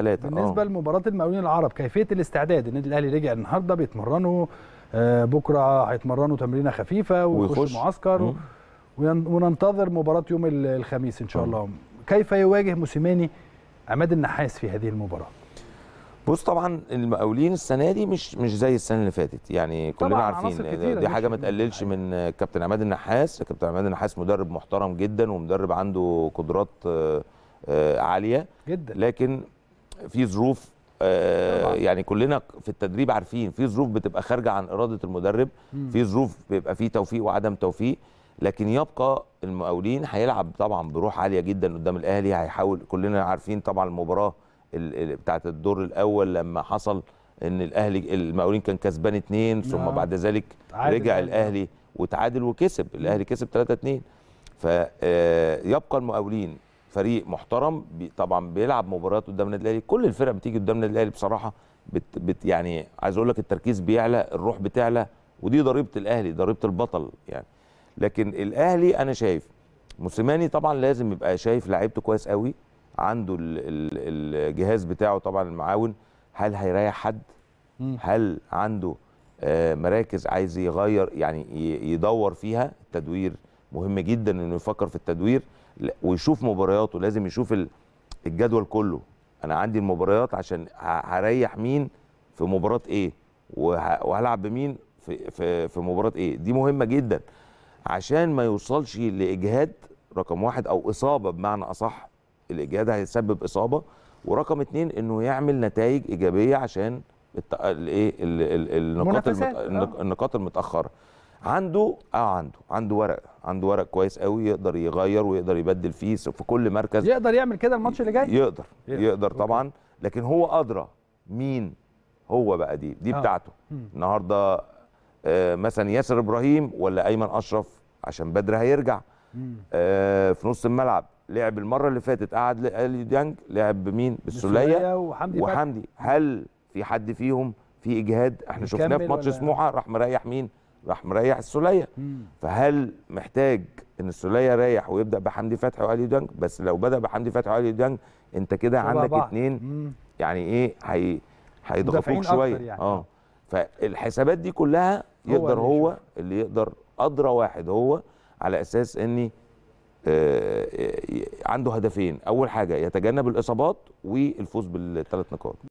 ثلاثة بالنسبة أوه. لمباراة المقاولين العرب كيفية الاستعداد النادي الأهلي رجع النهاردة بيتمرنوا آه، بكرة هيتمرنوا تمرينة خفيفة ويخش معسكر وننتظر مباراة يوم الخميس إن شاء أوه. الله كيف يواجه موسيماني عماد النحاس في هذه المباراة؟ بص طبعا المقاولين السنه دي مش مش زي السنه اللي فاتت يعني كلنا عارفين دي حاجه ما تقللش أيوة. من كابتن عماد النحاس كابتن عماد النحاس مدرب محترم جدا ومدرب عنده قدرات آه، آه، عاليه جدا لكن في ظروف آه، يعني كلنا في التدريب عارفين في ظروف بتبقى خارجه عن اراده المدرب في ظروف بيبقى في توفيق وعدم توفيق لكن يبقى المقاولين هيلعب طبعا بروح عاليه جدا قدام الاهلي هيحاول كلنا عارفين طبعا المباراه بتاعه الدور الاول لما حصل ان الاهلي المقاولين كان كسبان اتنين ثم نعم. بعد ذلك رجع الاهلي وتعادل وكسب الاهلي كسب 3 2 فيبقى المقاولين فريق محترم طبعا بيلعب مباريات قدام النادي الاهلي كل الفرق بتيجي قدام النادي الاهلي بصراحه بت بت يعني عايز اقول لك التركيز بيعلى الروح بتعلى ودي ضريبه الاهلي ضريبه البطل يعني لكن الاهلي انا شايف موسيماني طبعا لازم يبقى شايف لعيبته كويس قوي عنده ال ال الجهاز بتاعه طبعا المعاون هل هيريح حد هل عنده آه، مراكز عايز يغير يعني يدور فيها التدوير مهم جدا انه يفكر في التدوير ويشوف مبارياته لازم يشوف الجدول كله انا عندي المباريات عشان هريح مين في مباراه ايه وهلعب بمين في في في مباراه ايه دي مهمه جدا عشان ما يوصلش لاجهاد رقم واحد او اصابه بمعنى اصح الاجهاد هيسبب اصابه ورقم اتنين انه يعمل نتائج ايجابيه عشان الايه النقاط آه. النقاط المتاخره عنده اه عنده عنده ورق عنده ورق كويس قوي يقدر يغير ويقدر يبدل فيه في كل مركز يقدر يعمل كده الماتش اللي جاي يقدر يقدر, يقدر طبعا لكن هو ادرى مين هو بقى دي دي آه. بتاعته النهارده آه مثلا ياسر ابراهيم ولا ايمن اشرف عشان بدر هيرجع آه في نص الملعب لعب المره اللي فاتت قعد اليو ديانج لعب بمين بالسوليه وحمدي, وحمدي. هل في حد فيهم في اجهاد احنا شفناه في ماتش سموحه راح مريح مين راح مريح السوليه فهل محتاج ان السوليه يريح ويبدا بحمدي فتحي وعلي ديانج بس لو بدا بحمدي فتحي وعلي ديانج انت كده عندك اثنين اتنين يعني ايه هي هيضغطوك شويه يعني. اه فالحسابات دي كلها يقدر هو, هو اللي يقدر ادرى واحد هو على اساس اني آه، آه، عنده هدفين اول حاجه يتجنب الاصابات والفوز بالثلاث نقاط